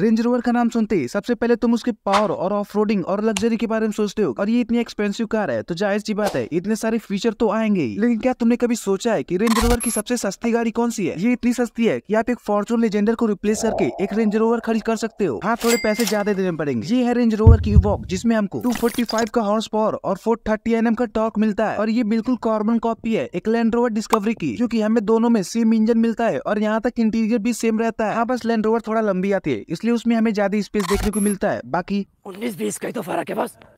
range rover का नाम सुनते ही सबसे पहले तुम उसके पावर और ऑफ रोडिंग और लग्जरी के बारे में सोचते हो और ये इतनी एक्सपेंसिव कार है तो जायज सी बात है इतने सारे फीचर तो आएंगे ही लेकिन क्या तुमने कभी सोचा है कि रेंज रोवर की सबसे सस्ती गाड़ी कौन सी है ये इतनी सस्ती है कि आप एक फॉर्चून लेजेंडर को रिप्लेस करके एक रेंज रोवर खरीद कर सकते हो हाँ थोड़े पैसे ज्यादा देने पड़ेंगे ये है रेंज रोवर की वॉक जिसमें हमको टू का हॉर्स पावर और फोर थर्टी का टॉक मिलता है और ये बिल्कुल कार्बन कॉपी है एक लैंड रोवर डिस्कवरी की क्यूँकी हमें दोनों में सेम इंजन मिलता है और यहाँ तक इंटीरियर भी सेम रहता है हाँ बस लैंड रोवर थोड़ा लंबी आती है इसलिए इसलिए उसमें हमें ज्यादा स्पेस देखने को मिलता है बाकी उन्नीस बीस का ही तो फर्क है बस